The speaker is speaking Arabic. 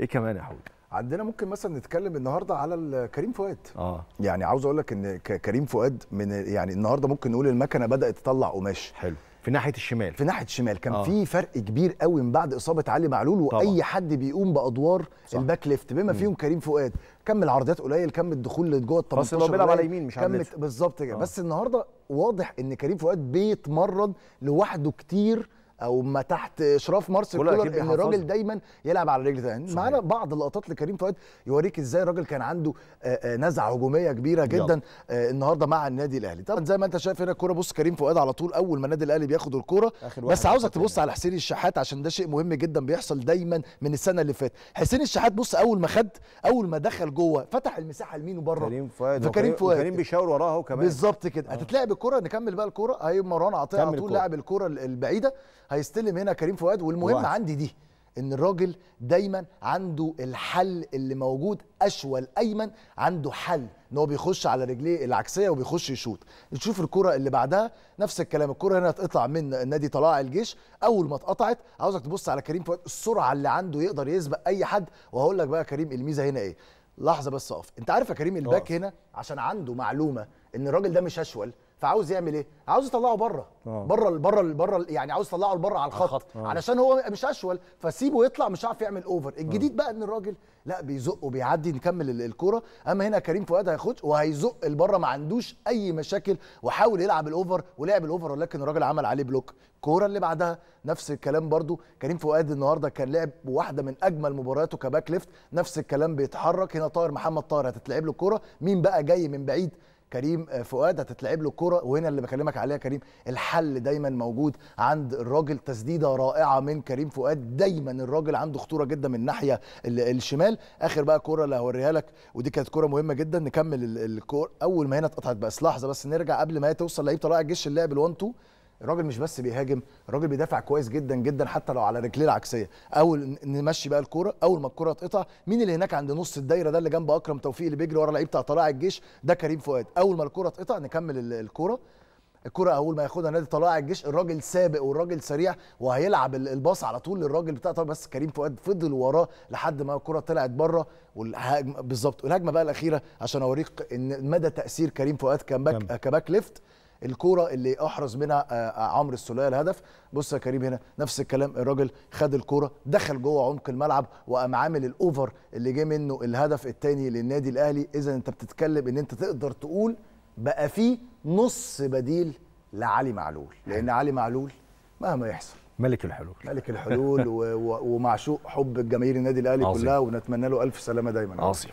ايه كمان يا حوت عندنا ممكن مثلا نتكلم النهارده على كريم فؤاد اه يعني عاوز اقول لك ان كريم فؤاد من يعني النهارده ممكن نقول المكنه بدات تطلع قماش حلو في ناحيه الشمال في ناحيه الشمال كان آه. في فرق كبير قوي من بعد اصابه علي معلول واي طبعا. حد بيقوم بادوار صح. الباك ليفت بما فيهم كريم فؤاد كم العرضيات قليل كم الدخول اللي جوه ال 18 بس هو بيلعب على يمين مش على بالظبط كده آه. بس النهارده واضح ان كريم فؤاد بيتمرن لوحده كتير او ما تحت اشراف مارسيل كولر ان الراجل دايما يلعب على رجل يعني معانا بعض اللقطات لكريم فؤاد يوريك ازاي الراجل كان عنده آه، آه، نزعه هجوميه كبيره جدا يلا. آه، النهارده مع النادي الاهلي طبعا زي ما انت شايف هنا الكوره بص كريم فؤاد على طول اول ما النادي الاهلي بياخد الكوره بس عاوزك تبص على حسين الشحات عشان ده شيء مهم جدا بيحصل دايما من السنه اللي فاتت حسين الشحات بص اول ما خد اول ما دخل جوه فتح المساحه لمين وبره كريم فؤاد فكريم فؤاد كريم بيشاور وراه اهو كمان بالظبط كده هتتلعب الكوره نكمل بقى الكوره اهي أيوة، مروان عطيه على طول لاعب الكوره البعيده هيستلم هنا كريم فؤاد والمهم واحد. عندي دي ان الراجل دايما عنده الحل اللي موجود اشول ايمن عنده حل ان هو بيخش على رجليه العكسيه وبيخش يشوط نشوف الكره اللي بعدها نفس الكلام الكره هنا تقطع من نادي طلائع الجيش اول ما اتقطعت عاوزك تبص على كريم فؤاد السرعه اللي عنده يقدر يسبق اي حد وهقول لك بقى كريم الميزه هنا ايه لحظه بس اقف انت عارف يا كريم الباك أوه. هنا عشان عنده معلومه ان الراجل ده مش اشول فعاوز يعمل ايه عاوز يطلعه بره آه. بره بره بره يعني عاوز يطلعه لبره على الخط, الخط. آه. علشان هو مش اشول فسيبه يطلع مش عارف يعمل اوفر الجديد آه. بقى ان الراجل لا بيزق وبيعدي نكمل الكوره اما هنا كريم فؤاد هياخدش وهيزق لبره ما عندوش اي مشاكل وحاول يلعب الاوفر ولعب الاوفر ولكن الراجل عمل عليه بلوك الكوره اللي بعدها نفس الكلام برده كريم فؤاد النهارده كان لعب واحده من اجمل مبارياته كباك ليفت نفس الكلام بيتحرك هنا طاهر محمد طاهر هتتلعب له الكوره مين بقى جاي من بعيد كريم آه، فؤاد هتتلعب له كرة وهنا اللي بكلمك عليها كريم الحل دايما موجود عند الراجل تسديده رائعه من كريم فؤاد دايما الراجل عنده خطوره جدا من الناحيه الشمال اخر بقى كرة اللي هوريها لك ودي كانت كرة مهمه جدا نكمل الكور اول ما هنا اتقطعت بس لحظه بس نرجع قبل ما هي توصل لعيب طلائع الجيش اللاعب ال1 2 الراجل مش بس بيهاجم الراجل بيدافع كويس جدا جدا حتى لو على رجليه العكسيه اول نمشي بقى الكوره اول ما الكوره تقطع مين اللي هناك عند نص الدايره ده اللي جنب اكرم توفيق اللي بيجري ورا لعيب بتاع طلائع الجيش ده كريم فؤاد اول ما الكوره تقطع نكمل الكوره الكرة اول ما ياخدها نادي طلائع الجيش الراجل سابق والراجل سريع وهيلعب الباص على طول للراجل بتاع طبعا بس كريم فؤاد فضل وراه لحد ما الكرة طلعت بره بالظبط والهجمه بقى الاخيره عشان اوريك ان مدى تاثير كريم فؤاد كباك كباك ليفت الكوره اللي احرز منها آه، آه، عمرو السوليه الهدف بص يا كريم هنا نفس الكلام الراجل خد الكوره دخل جوه عمق الملعب وقام عامل الاوفر اللي جه منه الهدف الثاني للنادي الاهلي اذا انت بتتكلم ان انت تقدر تقول بقى فيه نص بديل لعلي معلول لان علي معلول مهما يحصل ملك الحلول ملك الحلول ومعشوق حب الجماهير النادي الاهلي كلها ونتمنى له الف سلامه دايما عظيم